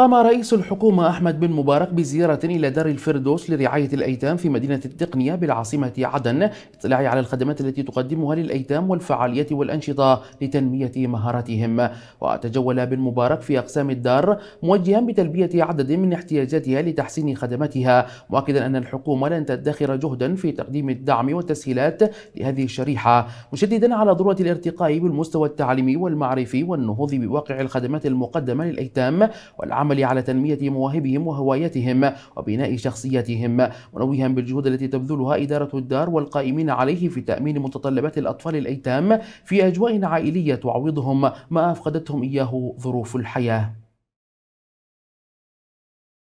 قام رئيس الحكومة أحمد بن مبارك بزيارة إلى دار الفردوس لرعاية الأيتام في مدينة التقنية بالعاصمة عدن اطلاع على الخدمات التي تقدمها للأيتام والفعاليات والأنشطة لتنمية مهاراتهم وتجول بن مبارك في أقسام الدار موجها بتلبية عدد من احتياجاتها لتحسين خدماتها مؤكدا أن الحكومة لن تدخر جهدا في تقديم الدعم والتسهيلات لهذه الشريحة مشددا على ضرورة الارتقاء بالمستوى التعليمي والمعرفي والنهوض بواقع الخدمات المقدمة للأيتام والعمل العمل على تنمية مواهبهم وهوايتهم وبناء شخصيتهم منوها بالجهود التي تبذلها إدارة الدار والقائمين عليه في تأمين متطلبات الأطفال الأيتام في أجواء عائلية تعوضهم ما أفقدتهم إياه ظروف الحياة